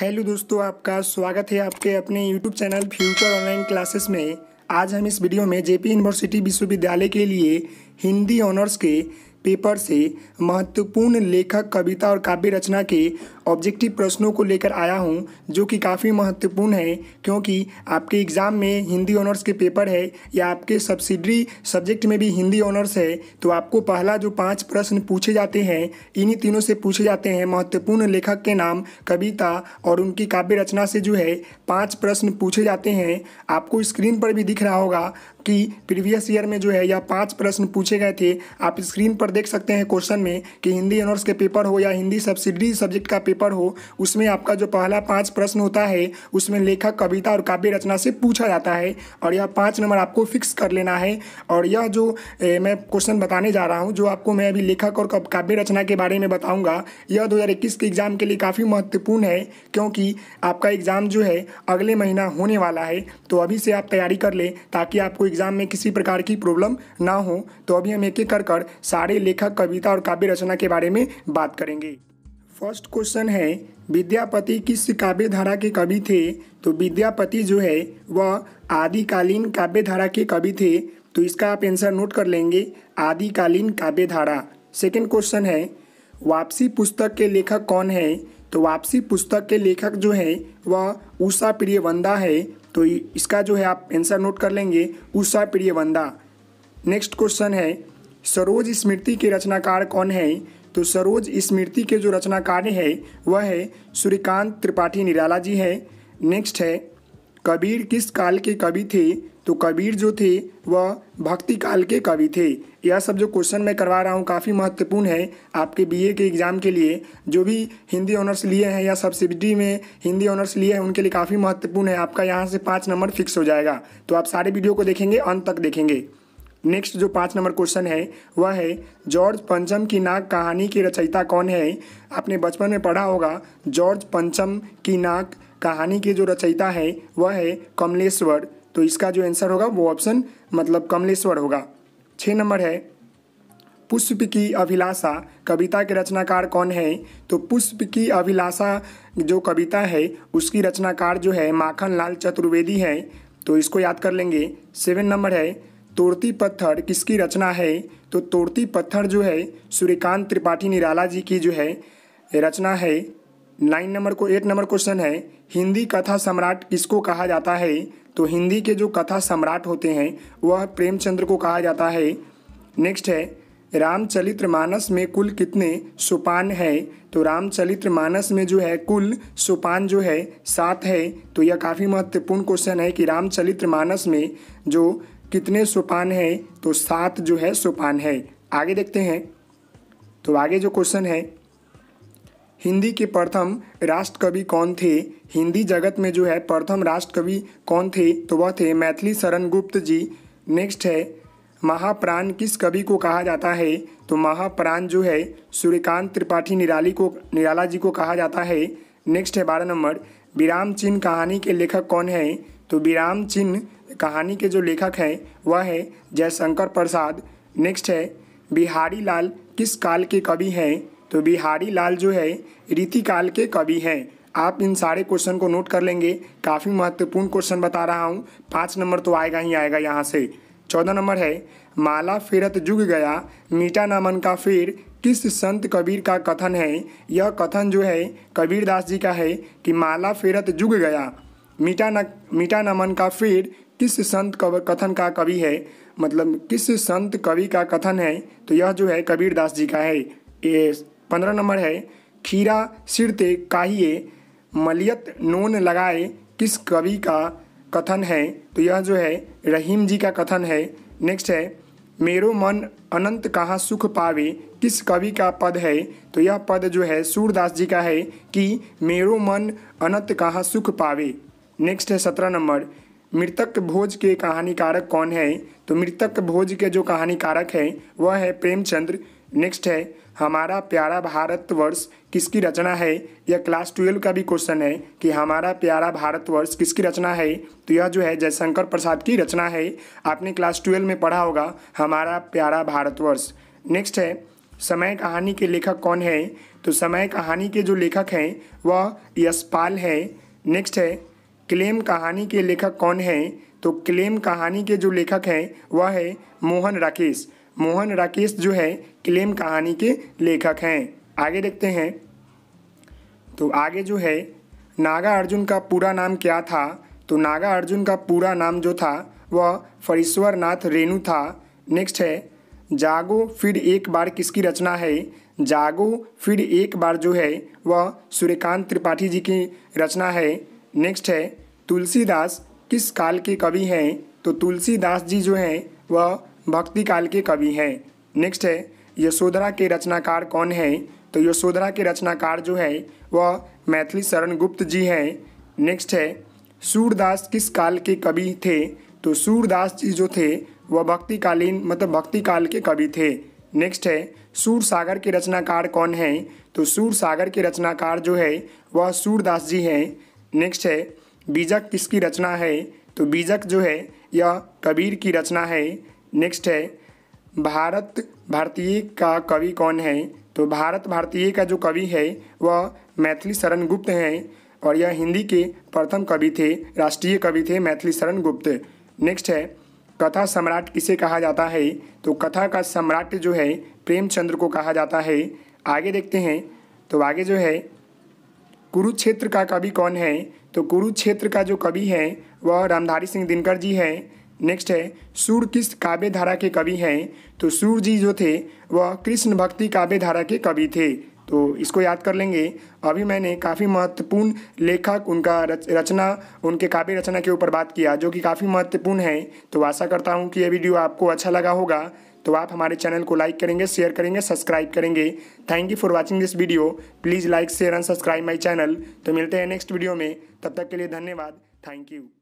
hello दोस्तों आपका स्वागत है आपके अपने YouTube channel future online classes में आज हम इस वीडियो में जेपी यूनिवर्सिटी विश्वविद्यालय के लिए हिंदी ऑनर्स के पेपर से महत्वपूर्ण लेखक कविता और काव्य रचना के ऑब्जेक्टिव प्रश्नों को लेकर आया हूं जो कि काफ़ी महत्वपूर्ण है क्योंकि आपके एग्ज़ाम में हिंदी ऑनर्स के पेपर है या आपके सब्सिडरी सब्जेक्ट में भी हिंदी ऑनर्स है तो आपको पहला जो पांच प्रश्न पूछे जाते हैं इन्हीं तीनों से पूछे जाते हैं महत्वपूर्ण लेखक के नाम कविता और उनकी काव्य रचना से जो है पाँच प्रश्न पूछे जाते हैं आपको स्क्रीन पर भी दिख रहा होगा कि प्रीवियस ईयर में जो है यह पाँच प्रश्न पूछे गए थे आप स्क्रीन पर देख सकते हैं क्वेश्चन में कि हिंदी ऑनर्स के पेपर हो या हिंदी सब्सिडी सब्जेक्ट का पेपर हो उसमें आपका जो पहला पाँच प्रश्न होता है उसमें लेखक कविता और काव्य रचना से पूछा जाता है और यह पाँच नंबर आपको फिक्स कर लेना है और यह जो ए, मैं क्वेश्चन बताने जा रहा हूँ जो आपको मैं अभी लेखक और काव्य रचना के बारे में बताऊँगा यह दो के एग्ज़ाम के लिए काफ़ी महत्वपूर्ण है क्योंकि आपका एग्ज़ाम जो है अगले महीना होने वाला है तो अभी से आप तैयारी कर लें ताकि आपको एग्ज़ाम में किसी प्रकार की प्रॉब्लम ना हो तो अभी हम एक एक कर कर सारे लेखक कविता और काव्य रचना के बारे में बात करेंगे फर्स्ट क्वेश्चन है विद्यापति किस काव्य धारा के कवि थे तो विद्यापति जो है वह आदिकालीन काव्य धारा के कवि थे तो इसका आप आंसर नोट कर लेंगे आदिकालीन काव्य धारा सेकेंड क्वेश्चन है वापसी पुस्तक के लेखक कौन है तो वापसी पुस्तक के लेखक जो है वह उषा प्रियवंदा है तो इसका जो है आप आंसर नोट कर लेंगे उषा प्रियवंदा नेक्स्ट क्वेश्चन है सरोज स्मृति के रचनाकार कौन है तो सरोज स्मृति के जो रचनाकार है वह है सूर्यकांत त्रिपाठी निराला जी है नेक्स्ट है कबीर किस काल के कवि थे तो कबीर जो थे वह भक्ति काल के कवि थे यह सब जो क्वेश्चन मैं करवा रहा हूँ काफ़ी महत्वपूर्ण है आपके बीए के एग्ज़ाम के लिए जो भी हिंदी ऑनर्स लिए हैं या सब्सिडी में हिंदी ऑनर्स लिए हैं उनके लिए काफ़ी महत्वपूर्ण है आपका यहाँ से पाँच नंबर फिक्स हो जाएगा तो आप सारे वीडियो को देखेंगे अंत तक देखेंगे नेक्स्ट जो पाँच नंबर क्वेश्चन है वह है जॉर्ज पंचम की नाक कहानी की रचयिता कौन है आपने बचपन में पढ़ा होगा जॉर्ज पंचम की नाक कहानी की जो रचयिता है वह है कमलेश्वर तो इसका जो आंसर होगा वो ऑप्शन मतलब कमलेश्वर होगा छः नंबर है पुष्प की अभिलाषा कविता के रचनाकार कौन है तो पुष्प की अभिलाषा जो कविता है उसकी रचनाकार जो है माखन लाल चतुर्वेदी है तो इसको याद कर लेंगे सेवन नंबर है तोड़ती पत्थर किसकी रचना है तो तोड़ती पत्थर जो है सूर्यकांत त्रिपाठी निराला जी की जो है रचना है नाइन नंबर को एट नंबर क्वेश्चन है हिंदी कथा सम्राट किसको कहा जाता है तो हिंदी के जो कथा सम्राट होते हैं वह प्रेमचंद्र को कहा जाता है नेक्स्ट है रामचरित्र मानस में कुल कितने सोपान है तो रामचरित्र मानस में जो है कुल सोपान जो है सात है तो यह काफ़ी महत्वपूर्ण क्वेश्चन है कि रामचरित्र मानस में जो कितने सोपान है तो सात जो है सोपान है आगे देखते हैं तो आगे जो क्वेश्चन है हिंदी के प्रथम राष्ट्रकवि कौन थे हिंदी जगत में जो है प्रथम राष्ट्रकवि कौन थे तो वह थे मैथिली शरण गुप्त जी नेक्स्ट है महाप्राण किस कवि को कहा जाता है तो महाप्राण जो है सूर्यकांत त्रिपाठी निराली को निराला जी को कहा जाता है नेक्स्ट है बारह नंबर विराम चिन्ह कहानी के लेखक कौन है तो विराम चिन्ह कहानी के जो लेखक हैं वह है जयशंकर प्रसाद नेक्स्ट है बिहारी लाल किस काल के कवि हैं तो बिहारी लाल जो है रीतिकाल के कवि हैं आप इन सारे क्वेश्चन को नोट कर लेंगे काफ़ी महत्वपूर्ण क्वेश्चन बता रहा हूँ पाँच नंबर तो आएगा ही आएगा यहाँ से चौदह नंबर है माला फिरत जुग गया मीठा नामन का फिर किस संत कबीर का कथन है यह कथन जो है कबीरदास जी का है कि माला फिरत जुग गया मीठा न मीठा नमन का फिर किस संत कव कथन का कवि है मतलब किस संत कवि का कथन है तो यह जो है कबीरदास जी का है ये पंद्रह नंबर है खीरा सिरते काहिए मलियत नोन लगाए किस कवि का कथन है तो यह जो है रहीम जी का कथन है नेक्स्ट है मेरो मन अनंत कहाँ सुख पावे किस कवि का पद है तो यह पद जो है सूरदास जी का है कि मेरो मन अनंत कहाँ सुख पावे नेक्स्ट है सत्रह नंबर मृतक भोज के कहानीकारक कौन है तो मृतक भोज के जो कहानीकारक है वह है प्रेमचंद्र नेक्स्ट है हमारा प्यारा भारतवर्ष किसकी रचना है यह क्लास ट्वेल्व का भी क्वेश्चन है कि हमारा प्यारा भारतवर्ष किसकी रचना है तो यह जो है जयशंकर प्रसाद की रचना है आपने क्लास ट्वेल्व में पढ़ा होगा हमारा प्यारा भारतवर्ष नेक्स्ट है समय कहानी के लेखक कौन है तो समय कहानी के जो लेखक हैं वह यशपाल है नेक्स्ट है क्लेम कहानी के लेखक कौन हैं तो क्लेम कहानी के जो लेखक हैं वह है मोहन राकेश मोहन राकेश जो है क्लेम कहानी के लेखक हैं आगे देखते हैं तो आगे जो है नागा अर्जुन का पूरा नाम क्या था तो नागा अर्जुन का पूरा नाम जो था वह फरीश्वर नाथ रेणु था नेक्स्ट है जागो फिर एक बार किसकी रचना है जागो फिर एक बार जो है वह सूर्यकांत त्रिपाठी जी की रचना है नेक्स्ट है तुलसीदास किस काल के कवि हैं तो तुलसीदास जी जो हैं वह भक्ति काल के कवि हैं नेक्स्ट है यशोधरा के रचनाकार कौन है तो यशोधरा के रचनाकार जो है वह मैथिली शरण गुप्त जी हैं नेक्स्ट है सूरदास किस काल के कवि थे तो सूरदास जी जो थे वह भक्तिकालीन मतलब भक्ति काल के कवि थे नेक्स्ट है सूर सागर के रचनाकार कौन हैं तो सूर सागर के रचनाकार जो है वह सूरदास जी हैं नेक्स्ट है बीजक किसकी रचना है तो बीजक जो है यह कबीर की रचना है नेक्स्ट है भारत भारतीय का कवि कौन है तो भारत भारतीय का जो कवि है वह मैथिली शरण गुप्त हैं और यह हिंदी के प्रथम कवि थे राष्ट्रीय कवि थे मैथिली शरण गुप्त नेक्स्ट है कथा सम्राट किसे कहा जाता है तो कथा का सम्राट जो है प्रेमचंद्र को कहा जाता है आगे देखते हैं तो आगे जो है कुरुक्षेत्र का कवि कौन है तो कुरुक्षेत्र का जो कवि है वह रामधारी सिंह दिनकर जी हैं नेक्स्ट है सूर किस काव्य धारा के कवि हैं तो सूर जी जो थे वह कृष्ण भक्ति काव्य धारा के कवि थे तो इसको याद कर लेंगे अभी मैंने काफ़ी महत्वपूर्ण लेखक उनका रच, रचना उनके काव्य रचना के ऊपर बात किया जो कि काफ़ी महत्वपूर्ण है तो आशा करता हूँ कि ये वीडियो आपको अच्छा लगा होगा तो आप हमारे चैनल को लाइक करेंगे शेयर करेंगे सब्सक्राइब करेंगे thank you for watching this video please like share and subscribe my channel तो मिलते हैं नेक्स्ट वीडियो में तब तक के लिए धन्यवाद थैंक यू